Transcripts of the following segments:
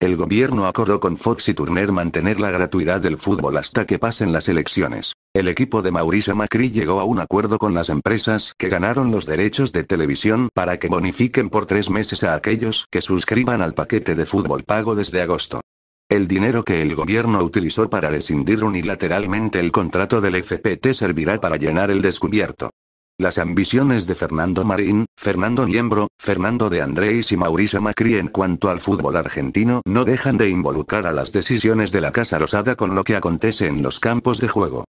El gobierno acordó con Fox y Turner mantener la gratuidad del fútbol hasta que pasen las elecciones. El equipo de Mauricio Macri llegó a un acuerdo con las empresas que ganaron los derechos de televisión para que bonifiquen por tres meses a aquellos que suscriban al paquete de fútbol pago desde agosto. El dinero que el gobierno utilizó para rescindir unilateralmente el contrato del FPT servirá para llenar el descubierto. Las ambiciones de Fernando Marín, Fernando Niembro, Fernando de Andrés y Mauricio Macri en cuanto al fútbol argentino no dejan de involucrar a las decisiones de la Casa Rosada con lo que acontece en los campos de juego.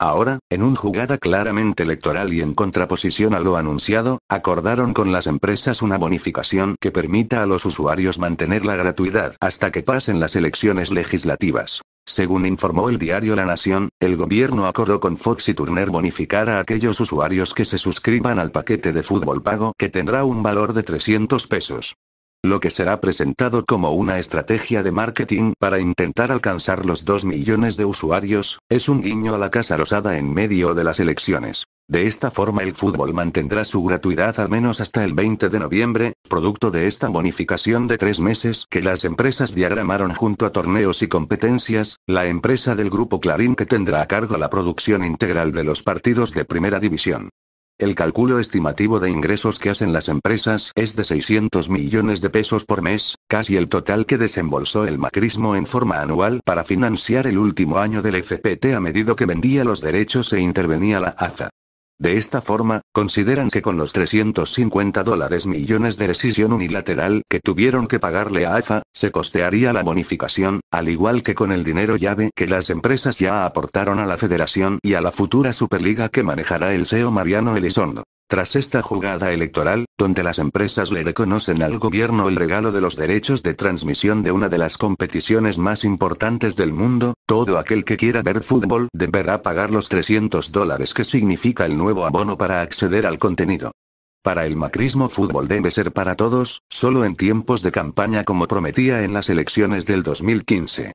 Ahora, en un jugada claramente electoral y en contraposición a lo anunciado, acordaron con las empresas una bonificación que permita a los usuarios mantener la gratuidad hasta que pasen las elecciones legislativas. Según informó el diario La Nación, el gobierno acordó con Fox y Turner bonificar a aquellos usuarios que se suscriban al paquete de fútbol pago que tendrá un valor de 300 pesos lo que será presentado como una estrategia de marketing para intentar alcanzar los 2 millones de usuarios, es un guiño a la Casa Rosada en medio de las elecciones. De esta forma el fútbol mantendrá su gratuidad al menos hasta el 20 de noviembre, producto de esta bonificación de tres meses que las empresas diagramaron junto a torneos y competencias, la empresa del grupo Clarín que tendrá a cargo la producción integral de los partidos de primera división. El cálculo estimativo de ingresos que hacen las empresas es de 600 millones de pesos por mes, casi el total que desembolsó el macrismo en forma anual para financiar el último año del FPT a medida que vendía los derechos e intervenía la aza de esta forma, consideran que con los 350 dólares millones de decisión unilateral que tuvieron que pagarle a AFA, se costearía la bonificación, al igual que con el dinero llave que las empresas ya aportaron a la federación y a la futura Superliga que manejará el CEO Mariano Elizondo. Tras esta jugada electoral, donde las empresas le reconocen al gobierno el regalo de los derechos de transmisión de una de las competiciones más importantes del mundo, todo aquel que quiera ver fútbol deberá pagar los 300 dólares que significa el nuevo abono para acceder al contenido. Para el macrismo fútbol debe ser para todos, solo en tiempos de campaña como prometía en las elecciones del 2015.